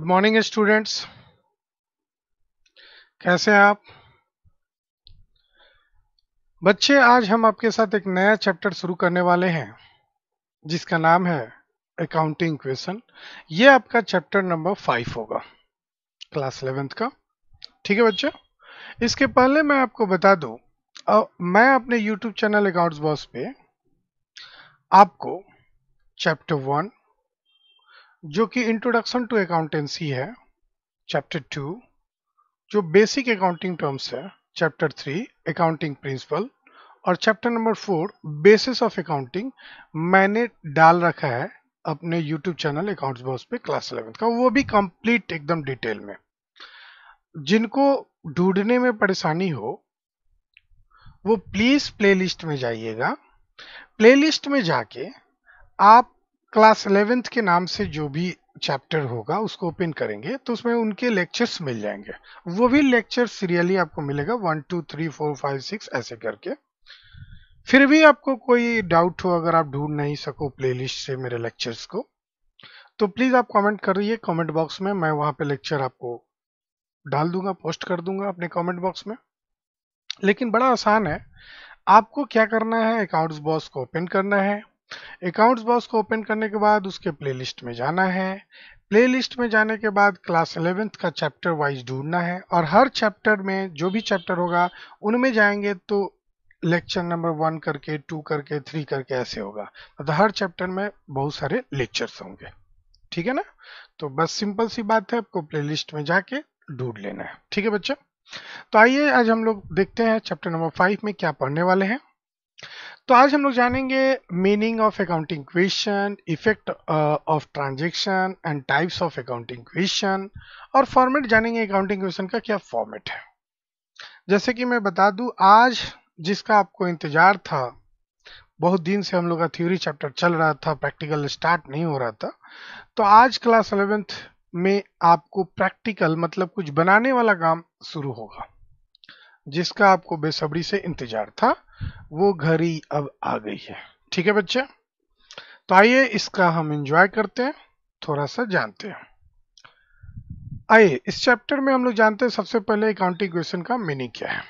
good morning students कैसे हैं आप बच्चे आज हम आपके साथ एक नया चैप्टर शुरू करने वाले हैं जिसका नाम है अकाउंटिंग क्वेश्चन ये आपका चैप्टर नंबर फाइव होगा क्लास इलेवेंथ का ठीक है बच्चे इसके पहले मैं आपको बता दूं मैं अपने यूट्यूब चैनल अकाउंट्स बॉस पे आपको चैप्टर वन जो कि इंट्रोडक्शन टू अकाउंटेंसी है चैप्टर टू जो बेसिक अकाउंटिंग टर्म्स है चैप्टर थ्री अकाउंटिंग प्रिंसिपल और chapter number four basis of accounting मैंने डाल रखा है अपने यूट्यूब चैनल अकाउंट्स बॉस पे क्लास इलेवेंथ का वो भी कंप्लीट एकदम डिटेल में जिनको ढूंढने में परेशानी हो वो प्लीज प्लेलिस्ट में जाइएगा प्लेलिस्ट में जाके आप क्लास इलेवेंथ के नाम से जो भी चैप्टर होगा उसको ओपन करेंगे तो उसमें उनके लेक्चर्स मिल जाएंगे वो भी लेक्चर सीरियली आपको मिलेगा one two three four five six ऐसे करके फिर भी आपको कोई डाउट हो अगर आप ढूंढ नहीं सको प्लेलिस्ट से मेरे लेक्चर्स को तो प्लीज़ आप कमेंट करिए कमेंट बॉक्स में मैं वहां पे लेक्चर आपको डाल दूंगा पोस्ट कर दूंगा अपने कमेंट बॉक्स में लेकिन बड़ा आसान है आपको क्या करना है अकाउंट्स बॉक्स को ओपन करना है अकाउंट्स बॉक्स को ओपन करने के बाद उसके प्लेलिस्ट में जाना है प्लेलिस्ट में जाने के बाद क्लास एलेवेंथ का चैप्टर वाइज ढूंढना है और हर चैप्टर में जो भी चैप्टर होगा उनमें जाएंगे तो लेक्चर नंबर वन करके टू करके थ्री करके ऐसे होगा मतलब हर चैप्टर में बहुत सारे लेक्चर्स होंगे ठीक है ना तो बस सिंपल सी बात है आपको प्ले में जाके ढूंढ लेना है ठीक है बच्चा तो आइए आज हम लोग देखते हैं चैप्टर नंबर फाइव में क्या पढ़ने वाले हैं तो आज हम लोग जानेंगे meaning of accounting equation effect of transaction and types of accounting equation और फॉर्मेट जानेंगे अकाउंटिंग क्वेश्चन का क्या फॉर्मेट है जैसे कि मैं बता दूं आज जिसका आपको इंतजार था बहुत दिन से हम लोग का थ्योरी चैप्टर चल रहा था प्रैक्टिकल स्टार्ट नहीं हो रहा था तो आज क्लास अलेवेंथ में आपको प्रैक्टिकल मतलब कुछ बनाने वाला काम शुरू होगा जिसका आपको बेसब्री से इंतजार था वो घड़ी अब आ गई है ठीक है बच्चे तो आइए इसका हम एंजॉय करते हैं थोड़ा सा जानते हैं आइए इस चैप्टर में हम लोग जानते हैं सबसे पहले अकाउंटिंग क्वेश्चन का मीनिंग क्या है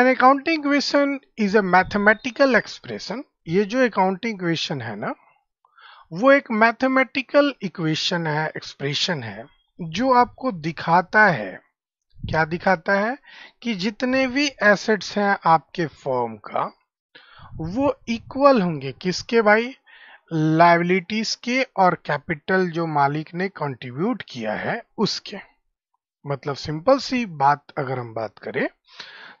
an accounting equation is a mathematical expression ये जो अकाउंटिंग क्वेश्चन है ना वो एक मैथमेटिकल इक्वेशन है एक्सप्रेशन है जो आपको दिखाता है क्या दिखाता है कि जितने भी एसेट्स हैं आपके फॉर्म का वो इक्वल होंगे किसके भाई लाइबिलिटीज के और कैपिटल जो मालिक ने कंट्रीब्यूट किया है उसके मतलब सिंपल सी बात अगर हम बात करें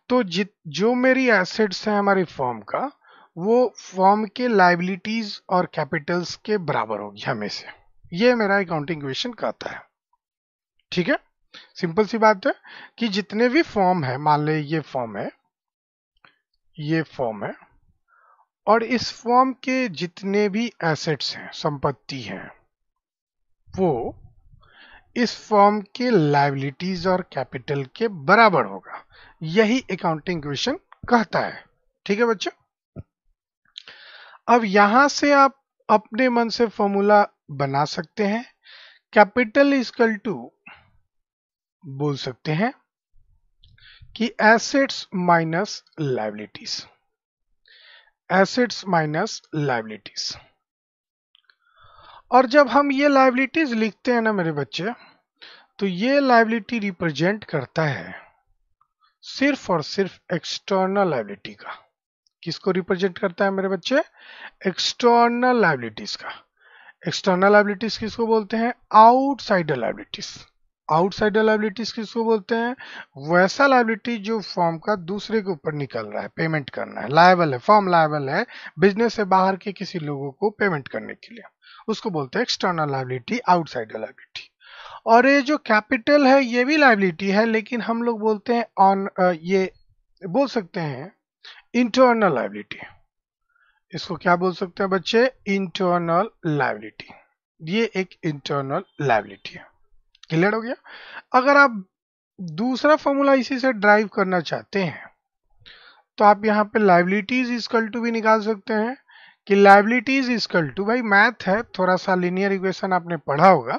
तो जित जो मेरी एसेट्स है हमारे फॉर्म का वो फॉर्म के लाइबिलिटीज और कैपिटल्स के बराबर होगी हमें से ये मेरा अकाउंटिंग क्वेश्चन कहता है ठीक है सिंपल सी बात है कि जितने भी फॉर्म है मान ले ये फॉर्म है ये फॉर्म है और इस फॉर्म के जितने भी एसेट्स हैं संपत्ति हैं वो इस फॉर्म के लाइबिलिटीज और कैपिटल के बराबर होगा यही अकाउंटिंग क्वेश्चन कहता है ठीक है बच्चों अब यहां से आप अपने मन से फॉर्मूला बना सकते हैं कैपिटल इज कल टू बोल सकते हैं कि assets minus liabilities assets minus liabilities और जब हम ये लाइबिलिटीज लिखते हैं ना मेरे बच्चे तो ये लाइबिलिटी रिप्रेजेंट करता है सिर्फ और सिर्फ एक्सटर्नल लाइबिलिटी का किसको रिप्रेजेंट करता है मेरे बच्चे एक्सटर्नल लाइबिलिटीज का एक्सटर्नल लाइबिलिटीज किसको बोलते हैं आउटसाइडर लाइबिलिटीज आउटसाइडर लाइबिलिटीज किसको बोलते हैं वैसा लाइबिलिटी जो फॉर्म का दूसरे के ऊपर निकल रहा है पेमेंट करना है लाइबल है फॉर्म लाइबल है बिजनेस से बाहर के किसी लोगों को पेमेंट करने के लिए उसको बोलते हैं एक्सटर्नल लाइबिलिटी आउटसाइडर लाइबिलिटी और ये जो कैपिटल है ये भी लाइबिलिटी है लेकिन हम लोग बोलते हैं ऑन ये बोल सकते हैं इंटरनल लाइबिलिटी इसको क्या बोल सकते हैं बच्चे इंटरनल लाइबिलिटी ये एक इंटरनल लाइबिलिटी है क्लियर हो गया अगर आप दूसरा फॉर्मूला इसी से ड्राइव करना चाहते हैं तो आप यहाँ पे लाइबिलिटीज इजकल टू भी निकाल सकते हैं कि लाइबिलिटीज इजकल टू भाई मैथ है थोड़ा सा लिनियर इक्वेशन आपने पढ़ा होगा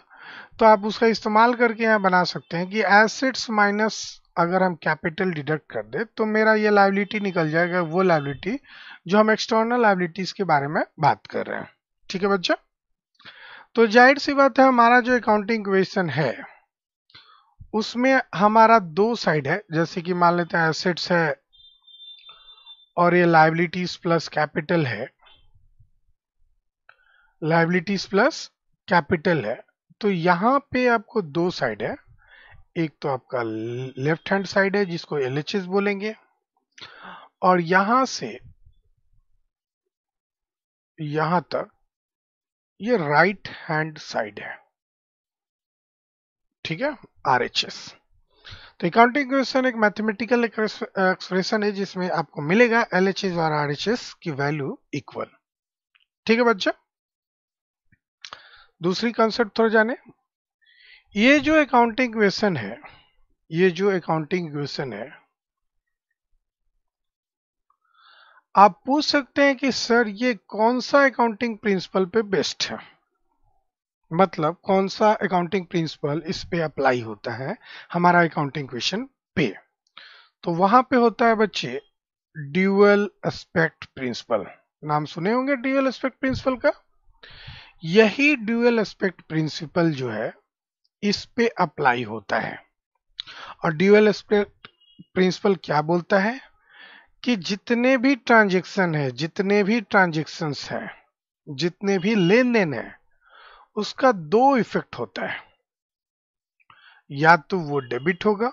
तो आप उसका इस्तेमाल करके यहाँ बना सकते हैं कि एसेट्स माइनस अगर हम कैपिटल डिडक्ट कर दे तो मेरा ये लाइबिलिटी निकल जाएगा वो लाइबिलिटी जो हम एक्सटर्नल लाइबिलिटीज के बारे में बात कर रहे हैं ठीक है बच्चा तो जाहिर सी बात है हमारा जो अकाउंटिंग क्वेश्चन है उसमें हमारा दो साइड है जैसे कि मान लेते हैं एसेट्स है और ये लाइबिलिटीज प्लस कैपिटल है लाइबिलिटीज प्लस कैपिटल है तो यहां पे आपको दो साइड है एक तो आपका लेफ्ट हैंड साइड है जिसको एल बोलेंगे और यहां से यहां तक ये राइट हैंड साइड है ठीक है आर एच एस तो अकाउंटिंग क्वेश्चन एक मैथमेटिकल एक्सप्रेशन है जिसमें आपको मिलेगा एल एच एस और आर एच एस की वैल्यू इक्वल ठीक है बच्चा दूसरी कॉन्सेप्ट थोड़ा जाने ये जो अकाउंटिंग क्वेश्चन है ये जो अकाउंटिंग क्वेश्चन है आप पूछ सकते हैं कि सर ये कौन सा अकाउंटिंग प्रिंसिपल पे बेस्ट है मतलब कौन सा अकाउंटिंग प्रिंसिपल इस पे अप्लाई होता है हमारा अकाउंटिंग क्वेश्चन पे तो वहां पे होता है बच्चे ड्यूअल एस्पेक्ट प्रिंसिपल नाम सुने होंगे ड्यूअल एस्पेक्ट प्रिंसिपल का यही ड्यूअल एस्पेक्ट प्रिंसिपल जो है इस पे अप्लाई होता है और ड्यूअल एस्पेक्ट प्रिंसिपल क्या बोलता है कि जितने भी ट्रांजेक्शन है जितने भी ट्रांजेक्शन्स है जितने भी लेन देन है उसका दो इफेक्ट होता है या तो वो डेबिट होगा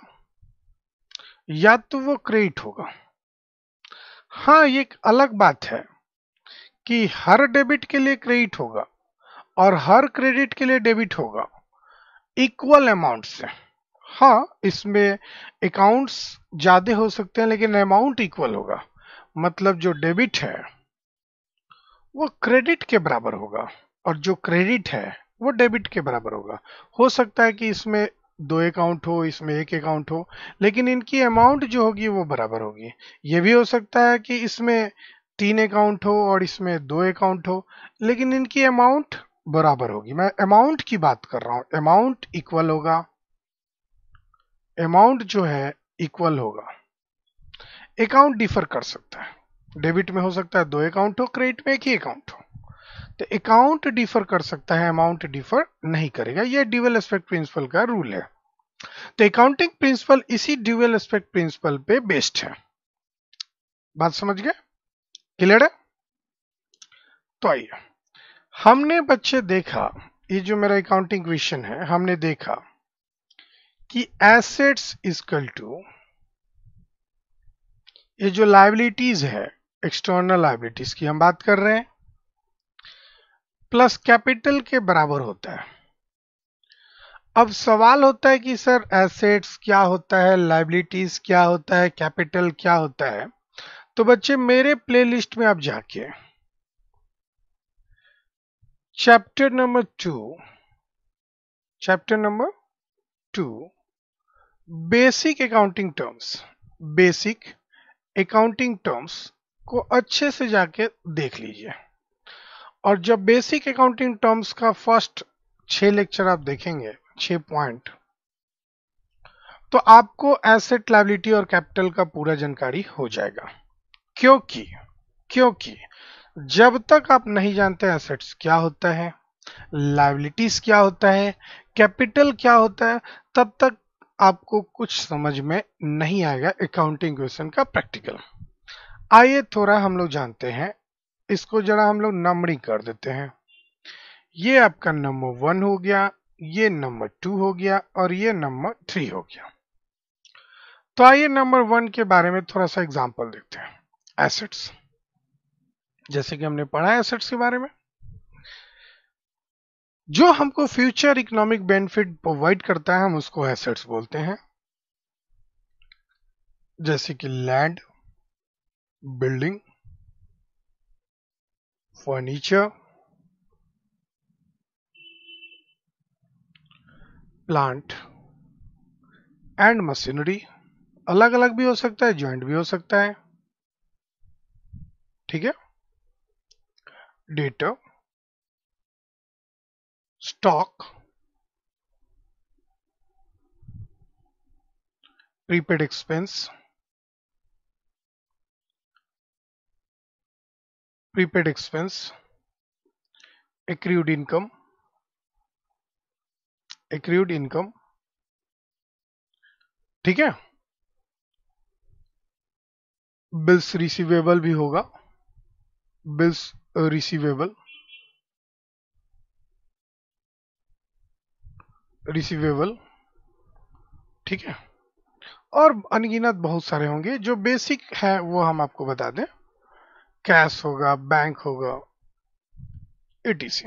या तो वो क्रेडिट होगा हाँ ये एक अलग बात है कि हर डेबिट के लिए क्रेडिट होगा और हर क्रेडिट के लिए डेबिट होगा इक्वल अमाउंट से हाँ इसमें अकाउंट्स ज्यादा हो सकते हैं लेकिन अमाउंट इक्वल होगा मतलब जो डेबिट है वो क्रेडिट के बराबर होगा और जो क्रेडिट है वो डेबिट के बराबर होगा हो सकता है कि इसमें दो अकाउंट हो इसमें एक अकाउंट हो लेकिन इनकी अमाउंट जो होगी वो बराबर होगी ये भी हो सकता है कि इसमें तीन अकाउंट हो और इसमें दो अकाउंट हो लेकिन इनकी अमाउंट बराबर होगी मैं अमाउंट की बात कर रहा हूँ अमाउंट इक्वल होगा अमाउंट जो है इक्वल होगा अकाउंट डिफर कर सकता है डेबिट में हो सकता है दो अकाउंट हो क्रेडिट में एक ही अकाउंट हो तो अकाउंट डिफर कर सकता है अमाउंट डिफर नहीं करेगा यह ड्यूअल एस्पेक्ट प्रिंसिपल का रूल है तो अकाउंटिंग प्रिंसिपल इसी ड्यूअल एस्पेक्ट प्रिंसिपल पे बेस्ड है बात समझ गए क्लियर है तो आइए हमने बच्चे देखा ये जो मेरा अकाउंटिंग क्वेश्चन है हमने देखा कि एसेट्स इजकल टू ये जो लाइबिलिटीज है एक्सटर्नल लाइबिलिटीज की हम बात कर रहे हैं प्लस कैपिटल के बराबर होता है अब सवाल होता है कि सर एसेट्स क्या होता है लाइबिलिटीज क्या होता है कैपिटल क्या होता है तो बच्चे मेरे प्लेलिस्ट में आप जाके chapter number two chapter number two basic accounting terms basic accounting terms को अच्छे से जाके देख लीजिए और जब बेसिक अकाउंटिंग टर्म्स का फर्स्ट छह लेक्चर आप देखेंगे छह पॉइंट तो आपको एसेट लाइबिलिटी और कैपिटल का पूरा जानकारी हो जाएगा क्योंकि क्योंकि जब तक आप नहीं जानते एसेट्स क्या होता है लाइबिलिटीज क्या होता है कैपिटल क्या होता है तब तक आपको कुछ समझ में नहीं आएगा अकाउंटिंग क्वेश्चन का प्रैक्टिकल आइए थोड़ा हम लोग जानते हैं इसको जरा हम लोग नंबरिंग कर देते हैं ये आपका नंबर वन हो गया ये नंबर टू हो गया और ये नंबर थ्री हो गया तो आइए नंबर वन के बारे में थोड़ा सा एग्जांपल देखते हैं एसेट्स जैसे कि हमने पढ़ा है एसेट्स के बारे में जो हमको फ्यूचर इकोनॉमिक बेनिफिट प्रोवाइड करता है हम उसको एसेट्स बोलते हैं जैसे कि land building furniture plant and machinery अलग अलग भी हो सकता है ज्वाइंट भी हो सकता है ठीक है debtor stock prepaid expense prepaid expense accrued income accrued income ठीक है बिल्स रिसीवेबल भी होगा बिल्स रिसीवेबल uh, रिसीवेबल ठीक है और अनगिनत बहुत सारे होंगे जो बेसिक है वो हम आपको बता दें कैश होगा बैंक होगा एटीसी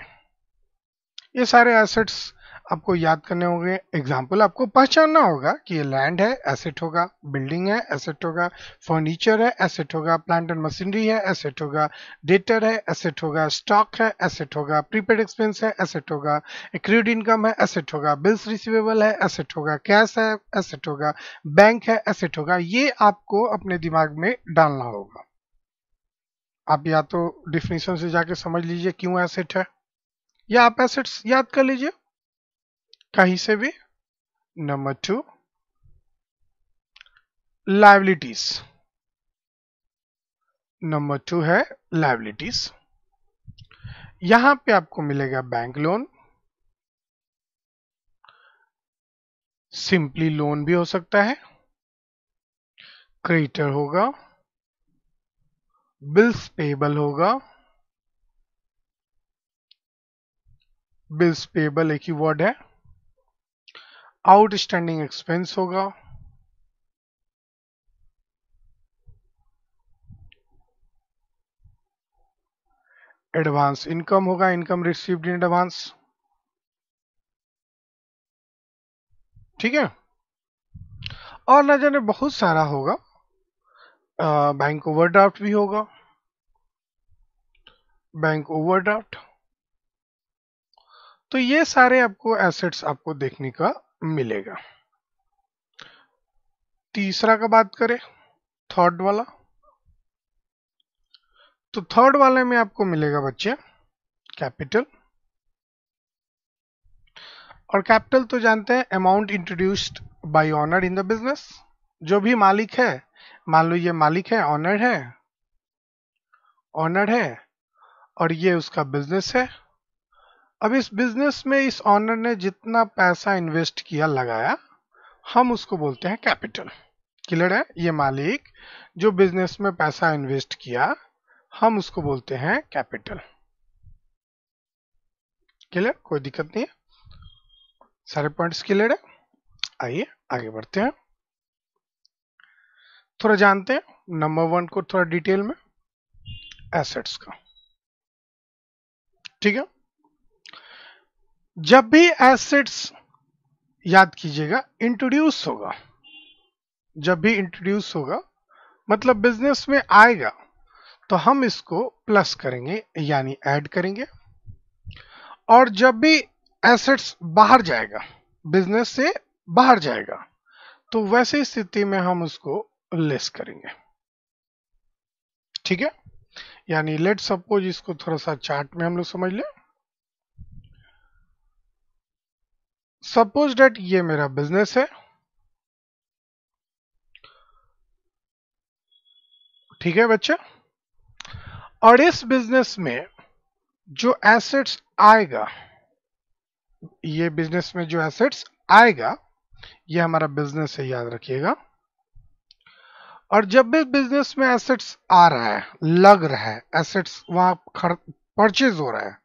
ये सारे एसेट्स आपको याद करने होंगे एग्जाम्पल आपको पहचानना होगा कि ये लैंड है एसेट होगा बिल्डिंग है एसेट होगा फर्नीचर है एसेट होगा प्लांट एंड मशीनरी है एसेट होगा डेटर है एसेट होगा स्टॉक है एसेट होगा प्रीपेड एक्सपेंस है एसेट होगा एक्रूड इनकम है एसेट होगा बिल्स रिसिवेबल है एसेट होगा कैश है एसेट होगा बैंक है एसेट होगा ये आपको अपने दिमाग में डालना होगा आप या तो डिफिनेशन से जाके समझ लीजिए क्यों एसेट है या आप एसेट्स याद कर लीजिए कहीं से भी number two liabilities number two है लाइबिलिटीज यहां पे आपको मिलेगा बैंक लोन सिंपली लोन भी हो सकता है क्रेडिटर होगा बिल्स पेबल होगा बिल्स पेबल एक ही वर्ड है आउटस्टैंडिंग एक्सपेंस होगा एडवांस इनकम होगा इनकम रिसीव्ड इन एडवांस ठीक है और ना जाने बहुत सारा होगा बैंक ओवरड्राफ्ट भी होगा बैंक ओवरड्राफ्ट तो ये सारे आपको एसेट्स आपको देखने का मिलेगा तीसरा का बात करें थर्ड वाला तो थर्ड वाले में आपको मिलेगा बच्चे कैपिटल और कैपिटल तो जानते हैं amount introduced by owner in the business जो भी मालिक है मान लो ये मालिक है ऑनर है ऑनर है और ये उसका बिजनेस है अब इस बिजनेस में इस ऑनर ने जितना पैसा इन्वेस्ट किया लगाया हम उसको बोलते हैं कैपिटल क्लियर है ये मालिक जो बिजनेस में पैसा इन्वेस्ट किया हम उसको बोलते हैं कैपिटल क्लियर कोई दिक्कत नहीं है सारे पॉइंट्स क्लियर है आइए आगे बढ़ते हैं थोड़ा जानते हैं नंबर वन को थोड़ा डिटेल में एसेट्स का ठीक है जब भी एसिड्स याद कीजिएगा इंट्रोड्यूस होगा जब भी इंट्रोड्यूस होगा मतलब बिजनेस में आएगा तो हम इसको प्लस करेंगे यानी ऐड करेंगे और जब भी एसेट्स बाहर जाएगा बिजनेस से बाहर जाएगा तो वैसी स्थिति में हम उसको लेस करेंगे ठीक है यानी लेट सपोज इसको थोड़ा सा चार्ट में हम लोग समझ लें सपोज डेट ये मेरा बिजनेस है ठीक है बच्चे और इस बिजनेस में जो एसेट्स आएगा ये बिजनेस में जो एसेट्स आएगा ये हमारा बिजनेस है याद रखिएगा और जब भी बिजनेस में एसेट्स आ रहा है लग रहा है एसेट्स वहां परचेज हो रहा है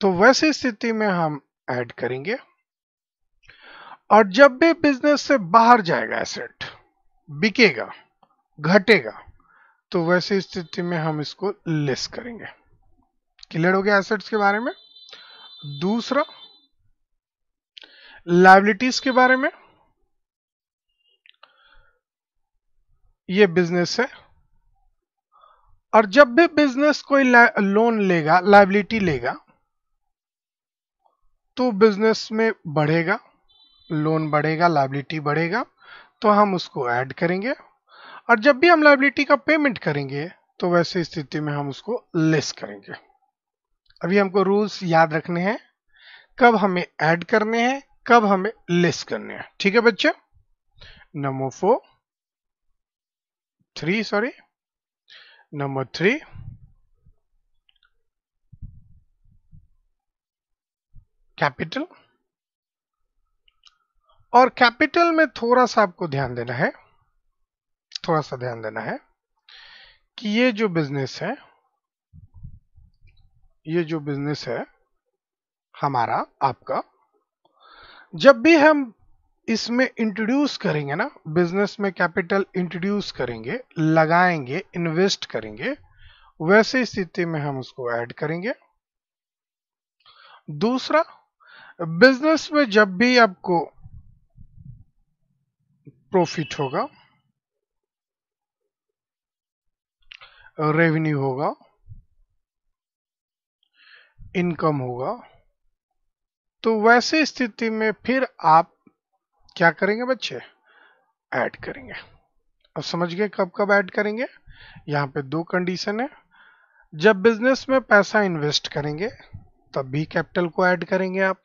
तो वैसी स्थिति में हम ऐड करेंगे और जब भी बिजनेस से बाहर जाएगा एसेट बिकेगा घटेगा तो वैसी स्थिति में हम इसको लेस करेंगे क्लियर हो गया एसेट्स के बारे में दूसरा लाइबिलिटीज के बारे में ये बिजनेस है और जब भी बिजनेस कोई लोन लेगा लाइबिलिटी लेगा तो बिजनेस में बढ़ेगा लोन बढ़ेगा लाइबिलिटी बढ़ेगा तो हम उसको ऐड करेंगे और जब भी हम लाइबिलिटी का पेमेंट करेंगे तो वैसे स्थिति में हम उसको लेस करेंगे अभी हमको रूल्स याद रखने हैं कब हमें ऐड करने हैं कब हमें लेस करने हैं ठीक है बच्चे number four three sorry number three capital और कैपिटल में थोड़ा सा आपको ध्यान देना है थोड़ा सा ध्यान देना है कि ये जो बिजनेस है ये जो बिजनेस है हमारा आपका जब भी हम इसमें इंट्रोड्यूस करेंगे ना बिजनेस में कैपिटल इंट्रोड्यूस करेंगे लगाएंगे इन्वेस्ट करेंगे वैसे स्थिति में हम उसको ऐड करेंगे दूसरा बिजनेस में जब भी आपको प्रॉफिट होगा रेवेन्यू होगा इनकम होगा तो वैसे स्थिति में फिर आप क्या करेंगे बच्चे ऐड करेंगे अब समझ गए कब कब ऐड करेंगे यहां पे दो कंडीशन है जब बिजनेस में पैसा इन्वेस्ट करेंगे तब भी कैपिटल को ऐड करेंगे आप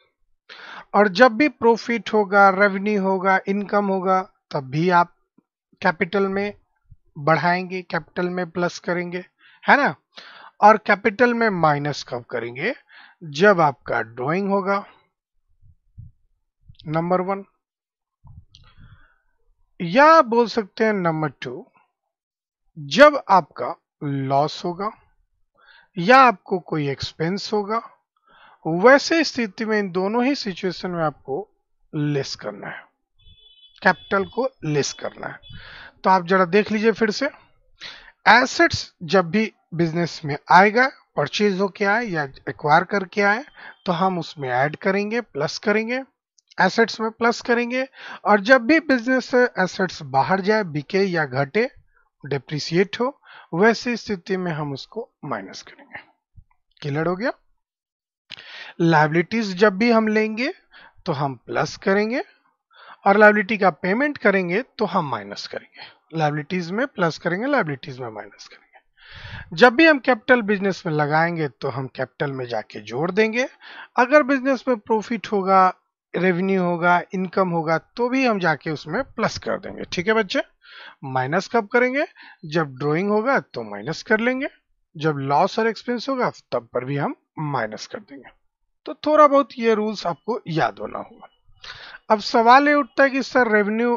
और जब भी प्रॉफिट होगा रेवेन्यू होगा इनकम होगा तब भी आप कैपिटल में बढ़ाएंगे कैपिटल में प्लस करेंगे है ना और कैपिटल में माइनस कब करेंगे जब आपका ड्राइंग होगा नंबर वन या बोल सकते हैं नंबर टू जब आपका लॉस होगा या आपको कोई एक्सपेंस होगा वैसे स्थिति में इन दोनों ही सिचुएशन में आपको लेस करना है कैपिटल को लेस करना है तो आप जरा देख लीजिए फिर से एसेट्स जब भी बिजनेस में आएगा परचेज होके आए या एक्वायर करके आए तो हम उसमें ऐड करेंगे प्लस करेंगे एसेट्स में प्लस करेंगे और जब भी बिजनेस से एसेट्स बाहर जाए बिके या घटे डिप्रिसिएट हो वैसी स्थिति में हम उसको माइनस करेंगे क्लियर हो गया लाइबिलिटीज जब भी हम लेंगे तो हम प्लस करेंगे और लाइबिलिटी का पेमेंट करेंगे तो हम माइनस करेंगे लाइबिलिटीज में प्लस करेंगे लाइबिलिटीज में माइनस करेंगे जब भी हम कैपिटल बिजनेस में लगाएंगे तो हम कैपिटल में जाके जोड़ देंगे अगर बिजनेस में प्रॉफिट होगा रेवेन्यू होगा इनकम होगा तो भी हम जाके उसमें प्लस कर देंगे ठीक है बच्चे माइनस कब करेंगे जब ड्रॉइंग होगा तो माइनस कर लेंगे जब लॉस और एक्सपेंस होगा तब पर भी हम माइनस कर देंगे तो थोड़ा बहुत ये रूल्स आपको याद होना होगा अब सवाल ये उठता है कि सर रेवेन्यू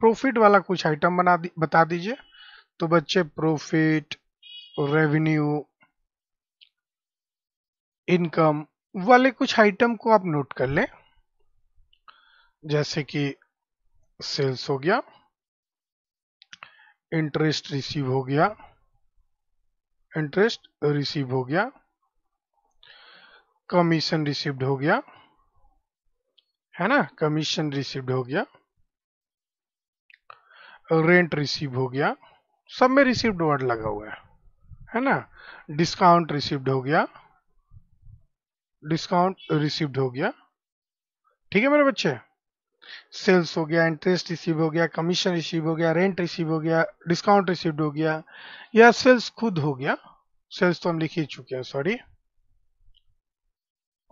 प्रॉफिट वाला कुछ आइटम बना दी बता दीजिए तो बच्चे प्रॉफिट रेवेन्यू इनकम वाले कुछ आइटम को आप नोट कर लें जैसे कि सेल्स हो गया इंटरेस्ट रिसीव हो गया इंटरेस्ट रिसीव हो गया कमीशन रिसीव्ड हो गया है ना कमीशन रिसीव्ड हो गया रेंट रिसीव हो गया सब में रिसीव्ड वर्ड लगा हुआ है है ना डिस्काउंट रिसीव्ड हो गया डिस्काउंट रिसीव्ड हो गया ठीक है मेरे बच्चे सेल्स हो गया इंटरेस्ट रिसीव हो गया कमीशन रिसीव हो गया रेंट रिसीव हो गया डिस्काउंट रिसीव्ड हो गया या सेल्स खुद हो गया सेल्स तो हम लिख ही चुके हैं सॉरी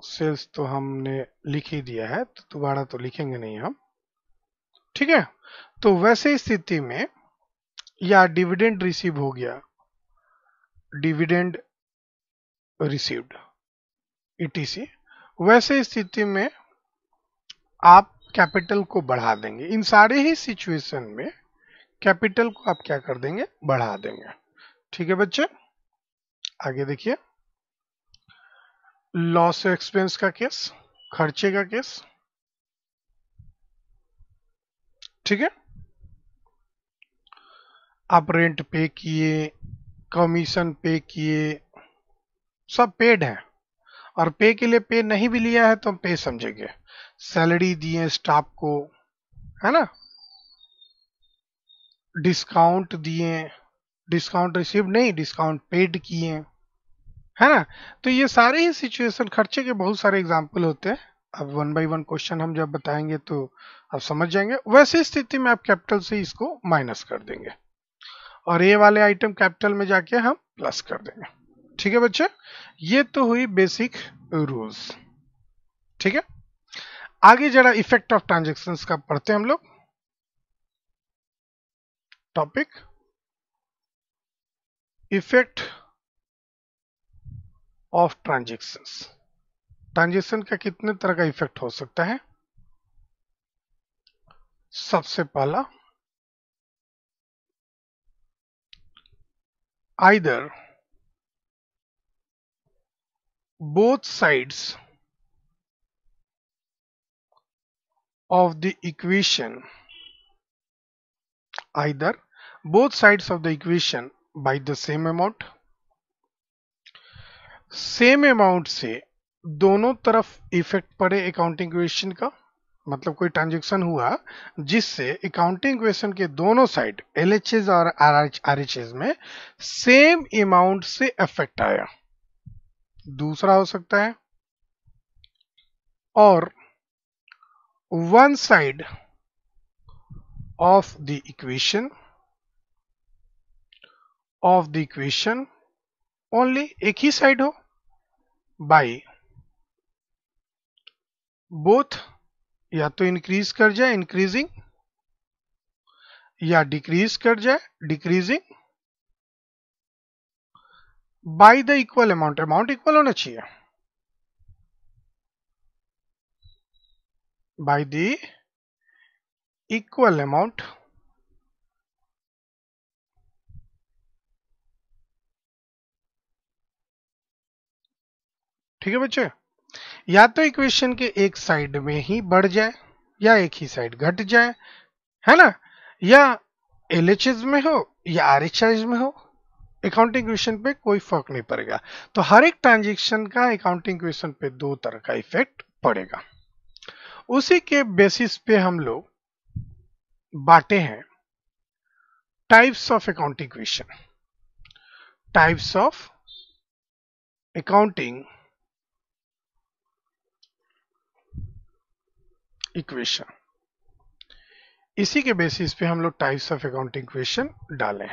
सेल्स तो हमने लिख ही दिया है तो दोबारा तो लिखेंगे नहीं हम ठीक है तो वैसे स्थिति में या डिविडेंड रिसीव हो गया डिविडेंड रिसीव्ड ईटीसी वैसे स्थिति में आप कैपिटल को बढ़ा देंगे इन सारे ही सिचुएशन में कैपिटल को आप क्या कर देंगे बढ़ा देंगे ठीक है बच्चे आगे देखिए लॉस एक्सपेंस का केस खर्चे का केस ठीक है आप रेंट पे किए कमीशन पे किए सब पेड है और पे के लिए पे नहीं भी लिया है तो हम पे समझेंगे सैलरी दिए स्टाफ को है ना डिस्काउंट दिए डिस्काउंट रिसीव नहीं डिस्काउंट पेड किए है ना तो ये सारे ही सिचुएशन खर्चे के बहुत सारे एग्जाम्पल होते हैं अब वन बाई वन क्वेश्चन हम जब बताएंगे तो आप समझ जाएंगे वैसी स्थिति में आप कैपिटल से इसको माइनस कर देंगे और ये वाले आइटम कैपिटल में जाके हम प्लस कर देंगे ठीक है बच्चे ये तो हुई बेसिक रूल्स ठीक है आगे जरा इफेक्ट ऑफ ट्रांजेक्शन का पढ़ते हैं हम लोग topic effect of transaction transaction का कितने तरह का इफेक्ट हो सकता है सबसे पहला either both sides of the equation either both sides of the equation by the same amount same amount से दोनों तरफ इफेक्ट पड़े अकाउंटिंग क्वेश्चन का मतलब कोई ट्रांजेक्शन हुआ जिससे अकाउंटिंग क्वेश्चन के दोनों साइड एल और आर में सेम अमाउंट से इफेक्ट आया दूसरा हो सकता है और one side of the equation of the equation only एक ही साइड हो बाई बोथ या तो इंक्रीज कर जाए इंक्रीजिंग या डिक्रीज कर जाए decreasing by the equal amount amount equal होना चाहिए बाय द इक्वल अमाउंट ठीक है बच्चे या तो इक्वेशन के एक साइड में ही बढ़ जाए या एक ही साइड घट जाए है ना या एल में हो या आर में हो अकाउंटिंग इक्वेशन पे कोई फर्क नहीं पड़ेगा तो हर एक ट्रांजेक्शन का अकाउंटिंग क्वेश्चन पे दो तरह का इफेक्ट पड़ेगा उसी के बेसिस पे हम लोग बांटे हैं types of accounting equation types of accounting equation इसी के बेसिस पे हम लोग टाइप्स ऑफ अकाउंट इक्वेशन डालें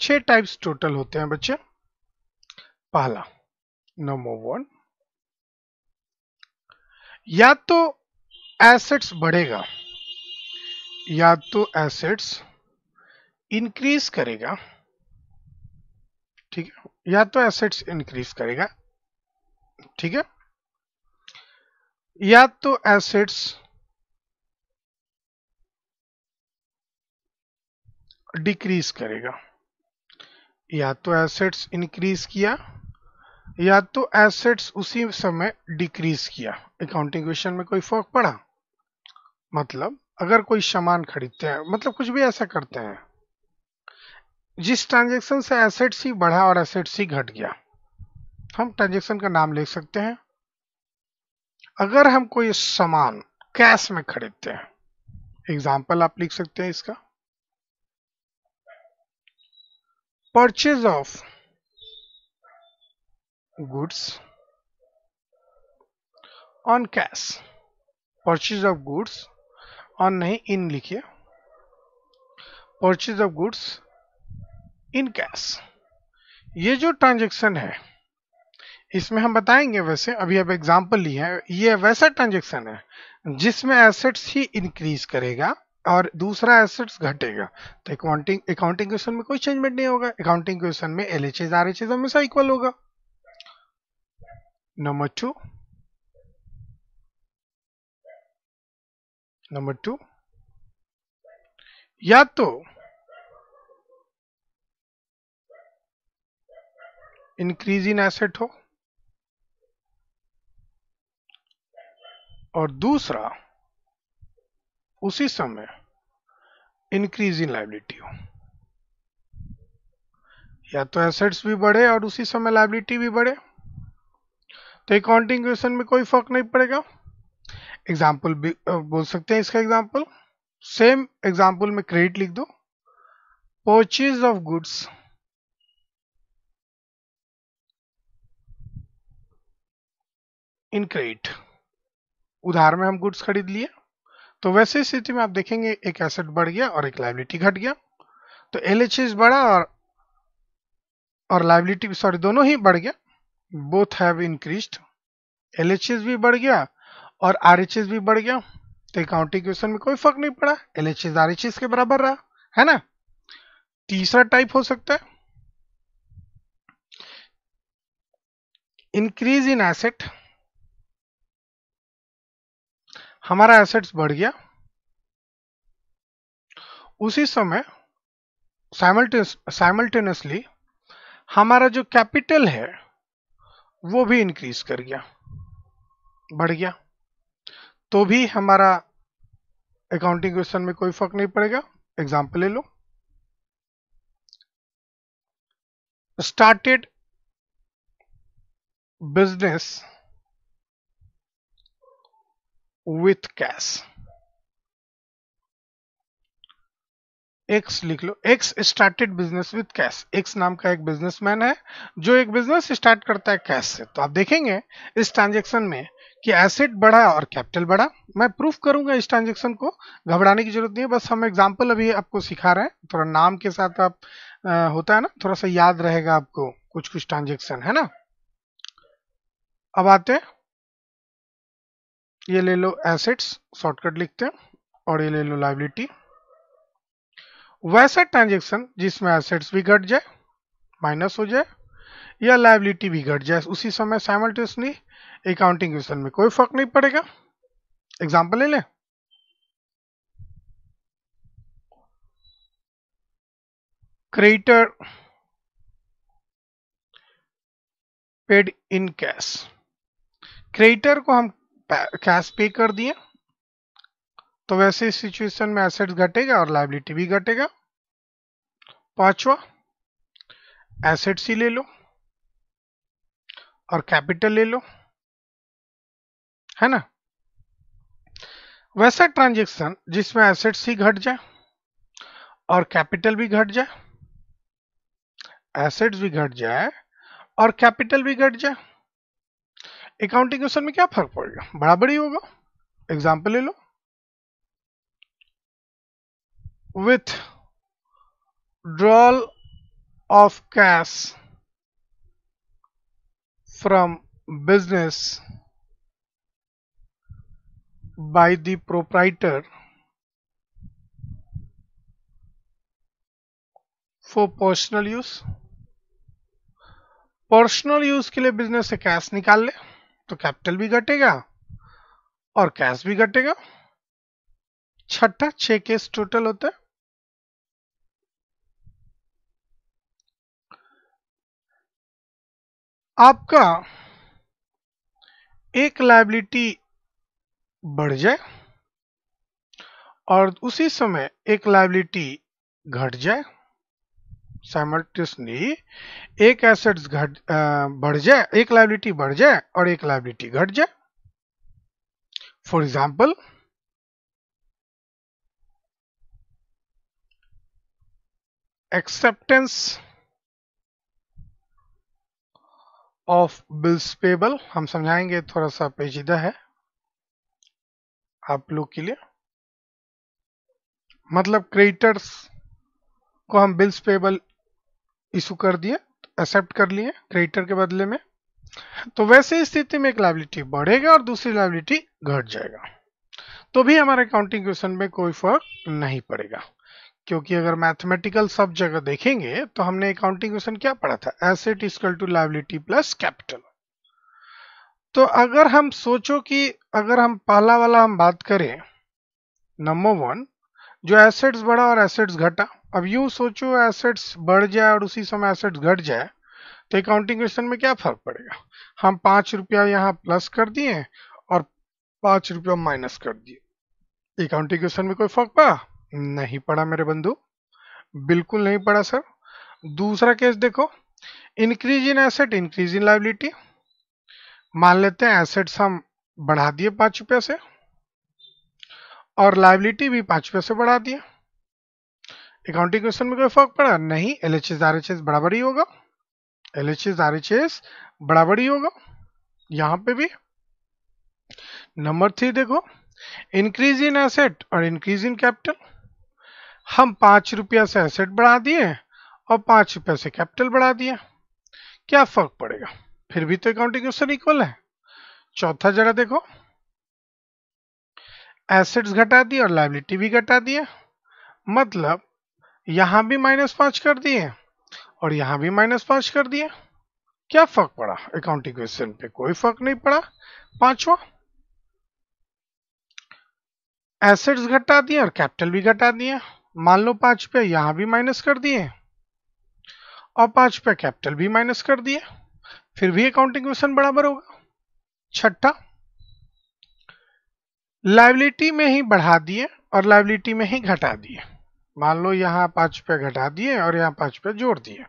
छह टाइप्स टोटल होते हैं बच्चे पहला नंबर वन या तो एसेट्स बढ़ेगा या तो एसेट्स इंक्रीज करेगा ठीक है या तो एसेट्स इंक्रीज करेगा ठीक है या तो एसिड्स डिक्रीज करेगा या तो एसेट्स इंक्रीज किया या तो एसेट्स उसी समय डिक्रीज किया अकाउंटिंग क्वेश्चन में कोई फर्क पड़ा मतलब अगर कोई सामान खरीदते हैं मतलब कुछ भी ऐसा करते हैं जिस ट्रांजेक्शन से एसेट्स ही बढ़ा और एसेट्स ही घट गया हम ट्रांजेक्शन का नाम ले सकते हैं अगर हम कोई सामान कैश में खरीदते हैं एग्जाम्पल आप लिख सकते हैं इसका purchase of goods on cash purchase of goods on नहीं इन लिखिए purchase of goods in cash ये जो ट्रांजेक्शन है इसमें हम बताएंगे वैसे अभी अब एग्जांपल लिए है ये वैसा ट्रांजेक्शन है जिसमें एसेट्स ही इंक्रीज करेगा और दूसरा एसेट्स घटेगा तो अकाउंटिंग अकाउंटिंग क्वेश्चन में कोई चेंजमेंट नहीं होगा अकाउंटिंग क्वेश्चन में L H S R H S हमेशा इक्वल होगा नंबर टू नंबर टू या तो इंक्रीज इन एसेट हो और दूसरा उसी समय इंक्रीज इन लाइबिलिटी हो या तो एसेट्स भी बढ़े और उसी समय लाइबिलिटी भी बढ़े तो अकाउंटिंग क्वेश्चन में कोई फर्क नहीं पड़ेगा एग्जाम्पल भी बोल सकते हैं इसका एग्जाम्पल सेम एग्जाम्पल में क्रेडिट लिख दो purchase of goods in credit उधार में हम गुड्स खरीद लिए तो वैसे स्थिति में आप देखेंगे एक एसेट बढ़ गया और एक लाइबिलिटी घट गया तो एल बढ़ा और और लाइबिलिटी सॉरी दोनों ही बढ़ गया बोथ हैव इंक्रीज्ड एल भी बढ़ गया और आर भी बढ़ गया तो अकाउंटिंग क्वेश्चन में कोई फर्क नहीं पड़ा L H S R H S के बराबर रहा है ना तीसरा टाइप हो सकता है इंक्रीज इन एसेट हमारा एसेट्स बढ़ गया उसी समय साइमल्टेनियसली हमारा जो कैपिटल है वो भी इंक्रीज कर गया बढ़ गया तो भी हमारा अकाउंटिंग क्वेश्चन में कोई फर्क नहीं पड़ेगा एग्जाम्पल ले लो started business with cash x लिख लो x started business with cash x नाम का एक बिजनेसमैन है जो एक बिजनेस स्टार्ट करता है कैश से तो आप देखेंगे इस ट्रांजेक्शन में कि एसेट बढ़ा और कैपिटल बढ़ा मैं प्रूफ करूंगा इस ट्रांजेक्शन को घबराने की जरूरत नहीं है बस हम एग्जाम्पल अभी आपको सिखा रहे हैं थोड़ा नाम के साथ आप आ, होता है ना थोड़ा सा याद रहेगा आपको कुछ कुछ ट्रांजेक्शन है ना अब आते हैं ये ले लो एसेट्स शॉर्टकट लिखते हैं और ये ले लो लाइबिलिटी वैसा ट्रांजेक्शन जिसमें एसेट्स भी घट जाए माइनस हो जाए या लाइबिलिटी भी घट जाए उसी समय साइमल्टेनियसली अकाउंटिंग क्वेश्चन में कोई फर्क नहीं पड़ेगा एग्जाम्पल ले लें creditor paid in cash creditor को हम कैश पे कर दिए तो वैसे इस सिचुएशन में एसेट्स घटेगा और लाइबिलिटी भी घटेगा पांचवा एसेट्स ही ले लो और कैपिटल ले लो है ना वैसा ट्रांजेक्शन जिसमें एसेट्स ही घट जाए और कैपिटल भी घट जाए एसेट्स भी घट जाए और कैपिटल भी घट जाए अकाउंटिंग क्वेश्चन में क्या फर्क पड़ेगा बराबर ही होगा एग्जाम्पल ले लो withdrawal of cash from business by the proprietor for personal use personal use के लिए बिजनेस से कैश निकाल ले तो कैपिटल भी घटेगा और कैश भी घटेगा छठा छह केस टोटल होता है आपका एक लाइबिलिटी बढ़ जाए और उसी समय एक लाइबिलिटी घट जाए साइमल्टेनियसली एक एसेट्स घट बढ़ जाए एक लाइबिलिटी बढ़ जाए और एक लाइबिलिटी घट जाए for example acceptance of bills payable हम समझाएंगे थोड़ा सा पेचीदा है आप लोग के लिए मतलब क्रेडिटर्स को हम बिल्स पेबल इशू कर दिए एक्सेप्ट कर लिए क्रेडिटर के बदले में तो वैसे स्थिति में एक लाइबिलिटी बढ़ेगा और दूसरी लाइबिलिटी घट जाएगा तो भी हमारे अकाउंटिंग क्वेश्चन में कोई फर्क नहीं पड़ेगा क्योंकि अगर मैथमेटिकल सब जगह देखेंगे तो हमने अकाउंटिंग क्वेश्चन क्या पढ़ा था asset is equal to liability plus capital तो अगर हम सोचो कि अगर हम पहला वाला हम बात करें नंबर वन जो एसेट्स बढ़ा और एसेट्स घटा अब यूं सोचो एसेट्स बढ़ जाए और उसी समय एसेट्स घट जाए तो अकाउंटिंग क्वेश्चन में क्या फर्क पड़ेगा हम पांच रुपया यहाँ प्लस कर दिए और पांच रुपया माइनस कर दिए अकाउंटिंग क्वेश्चन में कोई फर्क पड़ा नहीं पड़ा मेरे बंधु बिल्कुल नहीं पड़ा सर दूसरा केस देखो increase in asset increase in liability मान लेते हैं एसेट्स हम बढ़ा दिए पांच रुपया से और लाइबिलिटी भी पांच रुपया से बढ़ा दिए अकाउंटिंग क्वेश्चन में कोई फर्क पड़ा नहीं L H S R H S बराबर ही होगा L H S R H S बराबर ही होगा यहां पे भी नंबर थ्री देखो इंक्रीज इन एसेट और इंक्रीज इन कैपिटल हम पांच रुपया से एसेट बढ़ा दिए और पांच रुपया से कैपिटल बढ़ा दिए क्या फर्क पड़ेगा फिर भी तो अकाउंटिंग क्वेश्चन इक्वल है चौथा जरा देखो एसेट्स घटा दिए और लाइबिलिटी भी घटा दिए मतलब यहां भी माइनस पांच कर दिए और यहां भी माइनस पांच कर दिए क्या फर्क पड़ा अकाउंट इक्वेशन पे कोई फर्क नहीं पड़ा पांचवा एसेट्स घटा दिए और कैपिटल भी घटा दिए मान लो पांच पे यहां भी माइनस कर दिए और पांच पे कैपिटल भी माइनस कर दिए फिर भी अकाउंटिंग क्वेश्चन बराबर होगा छठा लाइबिलिटी में ही बढ़ा दिए और लाइबिलिटी में ही घटा दिए मान लो यहाँ पाँच रुपये घटा दिए और यहाँ पाँच रुपये जोड़ दिए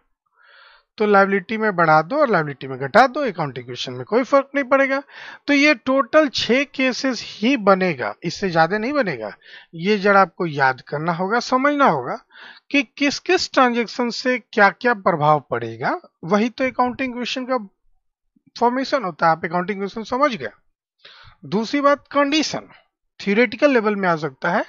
तो लाइबिलिटी में बढ़ा दो और लाइबिलिटी में घटा दो अकाउंट क्वेश्चन में कोई फर्क नहीं पड़ेगा तो ये टोटल छः केसेस ही बनेगा इससे ज़्यादा नहीं बनेगा ये जरा आपको याद करना होगा समझना होगा कि किस किस ट्रांजेक्शन से क्या क्या प्रभाव पड़ेगा वही तो अकाउंटिंग क्वेश्चन का फॉर्मेशन होता है आप अकाउंटिंग क्वेश्चन समझ गए दूसरी बात कंडीशन थियोरेटिकल लेवल में आ सकता है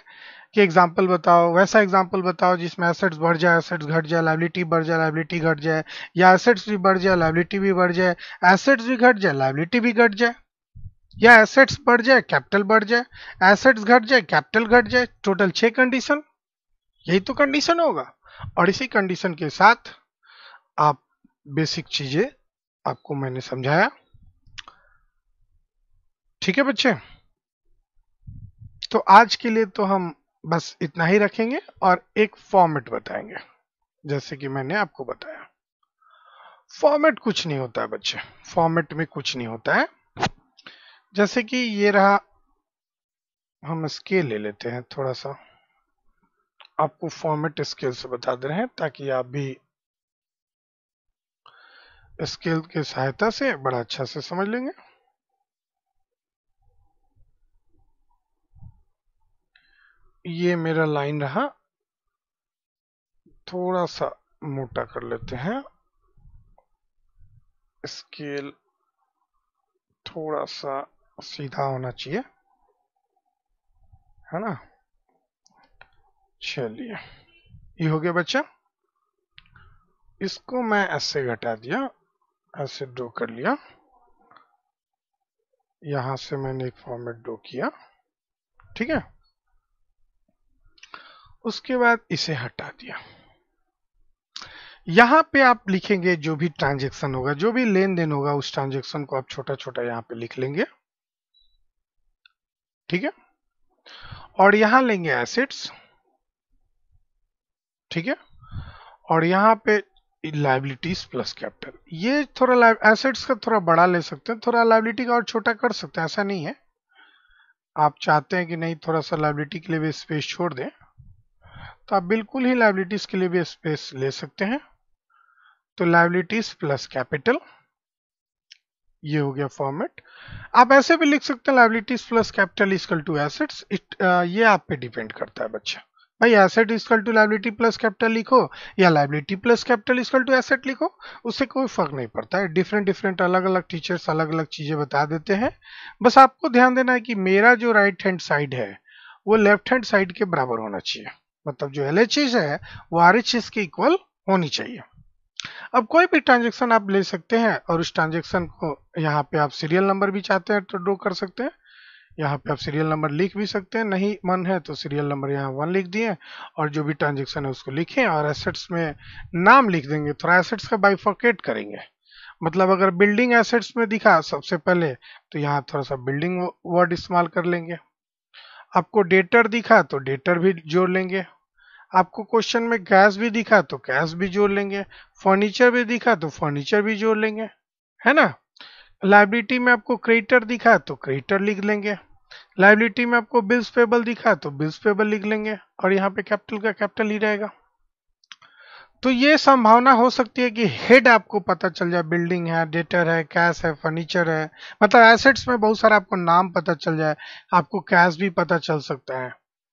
कि एग्जाम्पल बताओ वैसा एग्जाम्पल बताओ जिसमें एसेट्स बढ़ जाए एसेट्स घट जाए लाइबिलिटी बढ़ जाए लाइबिलिटी घट जाए या एसेट्स भी बढ़ जाए लाइबिलिटी भी बढ़ जाए एसेट्स भी घट जाए लाइबिलिटी भी घट जाए या एसेट्स बढ़ जाए कैपिटल बढ़ जाए एसेट्स घट जाए कैपिटल घट जाए टोटल छः कंडीशन यही तो कंडीशन होगा और इसी कंडीशन के साथ आप बेसिक चीजें आपको मैंने समझाया ठीक है बच्चे तो आज के लिए तो हम बस इतना ही रखेंगे और एक फॉर्मेट बताएंगे जैसे कि मैंने आपको बताया फॉर्मेट कुछ नहीं होता है बच्चे फॉर्मेट में कुछ नहीं होता है जैसे कि ये रहा हम स्केल ले लेते हैं थोड़ा सा आपको फॉर्मेट स्केल से बता दे रहे हैं ताकि आप भी स्केल की सहायता से बड़ा अच्छा से समझ लेंगे ये मेरा लाइन रहा थोड़ा सा मोटा कर लेते हैं स्केल थोड़ा सा सीधा होना चाहिए है ना चलिए ये हो गया बच्चा इसको मैं ऐसे घटा दिया ऐसे ड्रो कर लिया यहां से मैंने एक फॉर्मेट ड्रो किया ठीक है उसके बाद इसे हटा दिया यहां पे आप लिखेंगे जो भी ट्रांजेक्शन होगा जो भी लेन देन होगा उस ट्रांजेक्शन को आप छोटा छोटा यहां पे लिख लेंगे ठीक है और यहां लेंगे एसेट्स ठीक है और यहां पे लाइबिलिटीज प्लस कैपिटल ये थोड़ा एसेट्स का थोड़ा बड़ा ले सकते हैं थोड़ा लाइबिलिटी का और छोटा कर सकते हैं ऐसा नहीं है आप चाहते हैं कि नहीं थोड़ा सा लाइबिलिटी के लिए भी स्पेस छोड़ दें तो आप बिल्कुल ही लाइबिलिटीज के लिए भी स्पेस ले सकते हैं तो लाइबिलिटीज प्लस कैपिटल ये हो गया फॉर्मेट आप ऐसे भी लिख सकते हैं liabilities plus capital is equal to assets ये आप पे डिपेंड करता है बच्चा भाई asset is equal to liability plus capital लिखो या liability plus capital is equal to asset लिखो उससे कोई फर्क नहीं पड़ता है डिफरेंट डिफरेंट अलग अलग टीचर्स अलग अलग चीजें बता देते हैं बस आपको ध्यान देना है कि मेरा जो राइट हैंड साइड है वो लेफ्ट हैंड साइड के बराबर होना चाहिए मतलब जो एल है वो आर के इक्वल होनी चाहिए अब कोई भी ट्रांजेक्शन आप ले सकते हैं और उस ट्रांजेक्शन को यहाँ पे आप सीरियल नंबर भी चाहते हैं तो ड्रो कर सकते हैं यहाँ पे आप सीरियल नंबर लिख भी सकते हैं नहीं मन है तो सीरियल नंबर यहाँ वन लिख दिए और जो भी ट्रांजेक्शन है उसको लिखें और एसेट्स में नाम लिख देंगे थोड़ा एसेट्स का बाइफोकेट करेंगे मतलब अगर बिल्डिंग एसेट्स में दिखा सबसे पहले तो यहाँ थोड़ा सा बिल्डिंग वर्ड इस्तेमाल कर लेंगे आपको डेटर दिखा तो डेटर भी जोड़ लेंगे आपको क्वेश्चन में गैस भी दिखा तो गैस भी जोड़ लेंगे फर्नीचर भी दिखा तो फर्नीचर भी जोड़ लेंगे है ना लाइबिलिटी में आपको क्रेडिटर दिखा तो क्रेडिटर लिख लेंगे लाइबिलिटी में आपको बिल्स पेबल दिखा तो बिल्स पेबल लिख लेंगे और यहाँ पे कैपिटल का कैपिटल ही रहेगा तो ये संभावना हो सकती है कि हेड आपको पता चल जाए बिल्डिंग है डेटर है कैश है फर्नीचर है मतलब एसेट्स में बहुत सारा आपको नाम पता चल जाए आपको कैश भी पता चल सकता है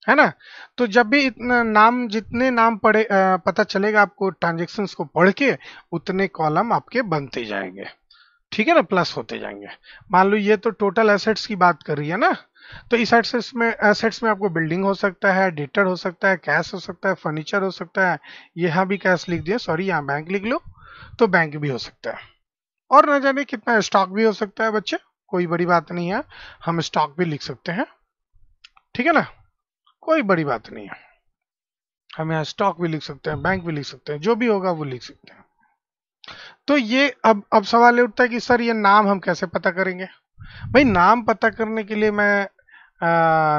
है ना तो जब भी इतना नाम जितने नाम पड़े पता चलेगा आपको ट्रांजेक्शन को पढ़ के उतने कॉलम आपके बनते जाएंगे ठीक है ना प्लस होते जाएंगे मान लो ये तो टोटल एसेट्स की बात कर रही है ना तो इस एसेट्स में एसेट्स में आपको बिल्डिंग हो सकता है डेटर हो सकता है कैश हो सकता है फर्नीचर हो सकता है यहाँ भी कैश लिख दिया सॉरी यहाँ बैंक लिख लो तो बैंक भी हो सकता है और ना जाने कितना स्टॉक भी हो सकता है बच्चे कोई बड़ी बात नहीं है हम स्टॉक भी लिख सकते हैं ठीक है ना कोई बड़ी बात नहीं है हम यहाँ स्टॉक भी लिख सकते हैं बैंक भी लिख सकते हैं जो भी होगा वो लिख सकते हैं तो ये अब अब सवाल ये उठता है कि सर ये नाम हम कैसे पता करेंगे भाई नाम पता करने के लिए मैं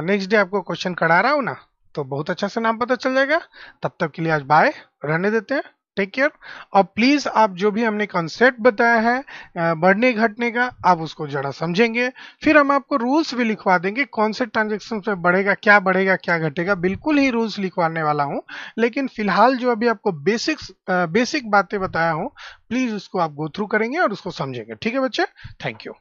नेक्स्ट डे आपको क्वेश्चन करा रहा हूं ना तो बहुत अच्छा से नाम पता चल जाएगा तब तक के लिए आज बाय रहने देते हैं टेक केयर और प्लीज आप जो भी हमने कॉन्सेप्ट बताया है बढ़ने घटने का आप उसको जरा समझेंगे फिर हम आपको रूल्स भी लिखवा देंगे कौन से ट्रांजेक्शन में बढ़ेगा क्या बढ़ेगा क्या घटेगा बिल्कुल ही रूल्स लिखवाने वाला हूं लेकिन फिलहाल जो अभी आपको बेसिक बेसिक बातें बताया हूं प्लीज उसको आप गो थ्रू करेंगे और उसको समझेंगे ठीक है बच्चे थैंक यू